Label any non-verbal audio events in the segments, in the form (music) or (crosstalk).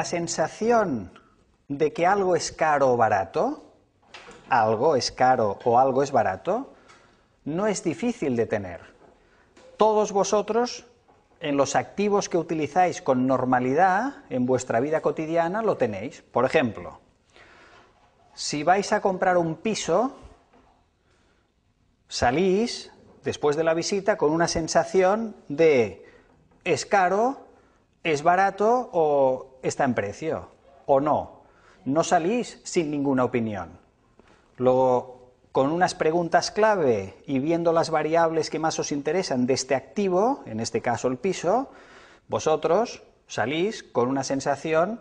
la sensación de que algo es caro o barato, algo es caro o algo es barato, no es difícil de tener. Todos vosotros, en los activos que utilizáis con normalidad en vuestra vida cotidiana, lo tenéis. Por ejemplo, si vais a comprar un piso, salís después de la visita con una sensación de es caro ¿Es barato o está en precio? ¿O no? No salís sin ninguna opinión. Luego, con unas preguntas clave y viendo las variables que más os interesan de este activo, en este caso el piso, vosotros salís con una sensación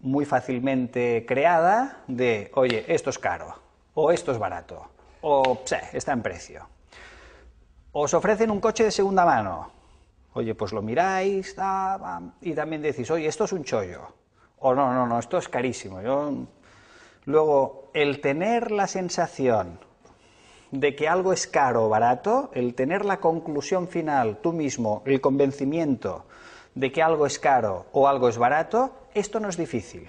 muy fácilmente creada de, oye, esto es caro, o esto es barato, o está en precio. Os ofrecen un coche de segunda mano, Oye, pues lo miráis y también decís, oye, esto es un chollo. O no, no, no, esto es carísimo. Luego, el tener la sensación de que algo es caro o barato, el tener la conclusión final tú mismo, el convencimiento de que algo es caro o algo es barato, esto no es difícil.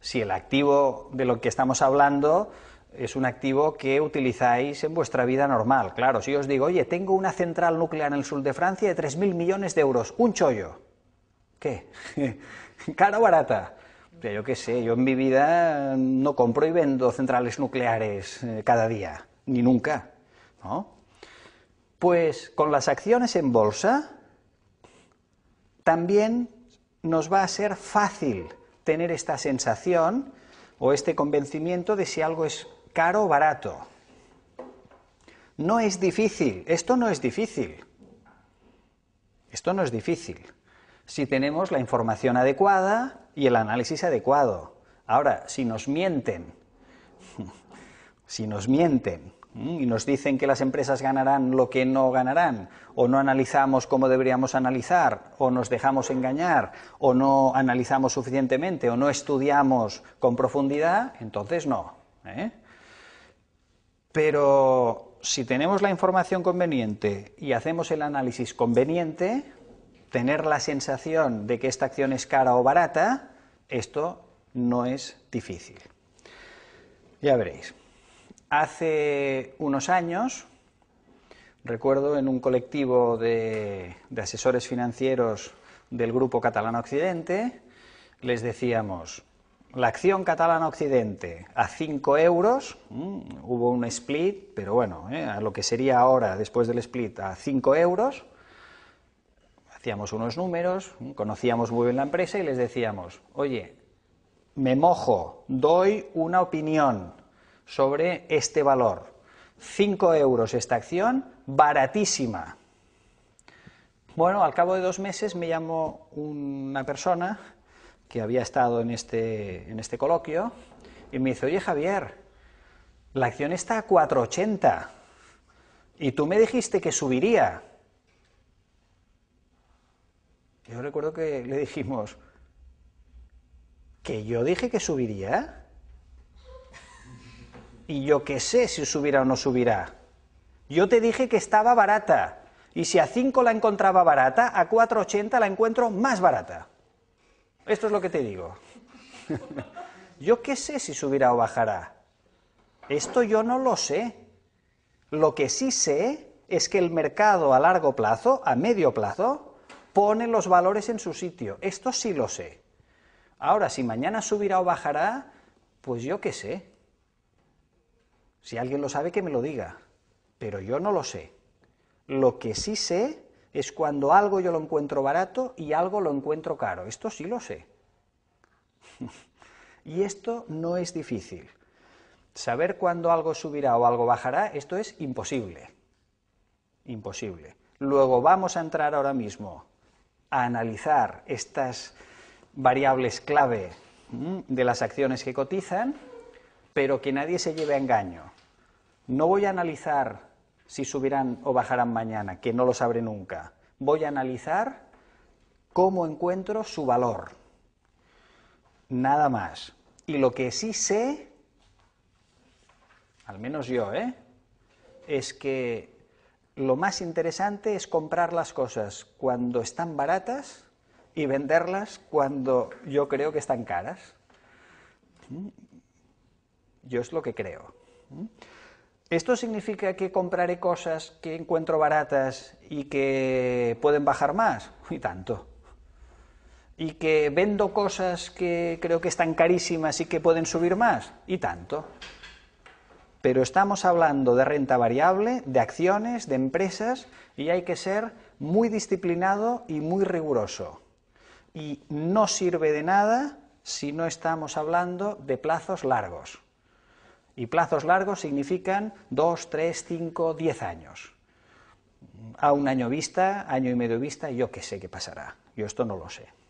Si el activo de lo que estamos hablando es un activo que utilizáis en vuestra vida normal. Claro, si os digo, oye, tengo una central nuclear en el sur de Francia de 3.000 millones de euros, un chollo. ¿Qué? (laughs) ¿Cara o barata? yo qué sé, yo en mi vida no compro y vendo centrales nucleares eh, cada día, ni nunca. ¿no? Pues con las acciones en bolsa también nos va a ser fácil tener esta sensación o este convencimiento de si algo es caro barato. No es difícil, esto no es difícil. Esto no es difícil. Si tenemos la información adecuada y el análisis adecuado. Ahora, si nos mienten, (laughs) si nos mienten y nos dicen que las empresas ganarán lo que no ganarán, o no analizamos cómo deberíamos analizar, o nos dejamos engañar, o no analizamos suficientemente, o no estudiamos con profundidad, entonces no. ¿eh? Pero si tenemos la información conveniente y hacemos el análisis conveniente, tener la sensación de que esta acción es cara o barata, esto no es difícil. Ya veréis. Hace unos años, recuerdo en un colectivo de, asesores financieros del Grupo Catalán Occidente, les decíamos, la acción catalana Occidente a 5 euros, mm, hubo un split, pero bueno, eh, a lo que sería ahora después del split a 5 euros, hacíamos unos números, mm, conocíamos muy bien la empresa y les decíamos, oye, me mojo, doy una opinión sobre este valor. 5 euros esta acción, baratísima. Bueno, al cabo de dos meses me llamó una persona que había estado en este, en este coloquio, y me dice, oye Javier, la acción está a 480, y tú me dijiste que subiría. Yo recuerdo que le dijimos, ¿que yo dije que subiría? Y yo qué sé si subirá o no subirá. Yo te dije que estaba barata. Y si a 5 la encontraba barata, a 4,80 la encuentro más barata. Esto es lo que te digo. yo qué sé si subirá o bajará. Esto yo no lo sé. Lo que sí sé es que el mercado a largo plazo, a medio plazo, pone los valores en su sitio. Esto sí lo sé. Ahora, si mañana subirá o bajará, pues yo qué sé. Si alguien lo sabe, que me lo diga. Pero yo no lo sé. Lo que sí sé es cuando algo yo lo encuentro barato y algo lo encuentro caro. Esto sí lo sé. (laughs) y esto no es difícil. Saber cuándo algo subirá o algo bajará, esto es imposible. Imposible. Luego vamos a entrar ahora mismo a analizar estas variables clave de las acciones que cotizan, pero que nadie se lleve a engaño. No voy a analizar si subirán o bajarán mañana, que no lo sabré nunca. Voy a analizar cómo encuentro su valor. Nada más. Y lo que sí sé, al menos yo, ¿eh? es que lo más interesante es comprar las cosas cuando están baratas y venderlas cuando yo creo que están caras. ¿Mm? Yo es lo que creo. ¿Mm? ¿Esto significa que compraré cosas que encuentro baratas y que pueden bajar más? Y tanto. Y que vendo cosas que creo que están carísimas y que pueden subir más. Y tanto. Pero estamos hablando de renta variable, de acciones, de empresas, y hay que ser muy disciplinado y muy riguroso. Y no sirve de nada si no estamos hablando de plazos largos. Y plazos largos significan dos, tres, cinco, diez años. A un año vista, año y medio vista, yo qué sé qué pasará. Yo esto no lo sé.